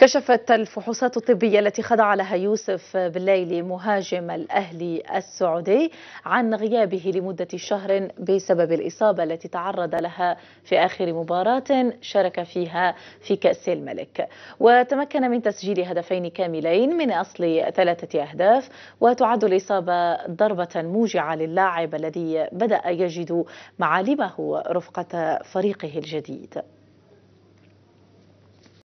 كشفت الفحوصات الطبية التي خضع لها يوسف بالليلي مهاجم الأهلي السعودي عن غيابه لمدة شهر بسبب الإصابة التي تعرض لها في آخر مباراة شارك فيها في كأس الملك وتمكن من تسجيل هدفين كاملين من أصل ثلاثة أهداف وتعد الإصابة ضربة موجعة للاعب الذي بدأ يجد معالمه رفقة فريقه الجديد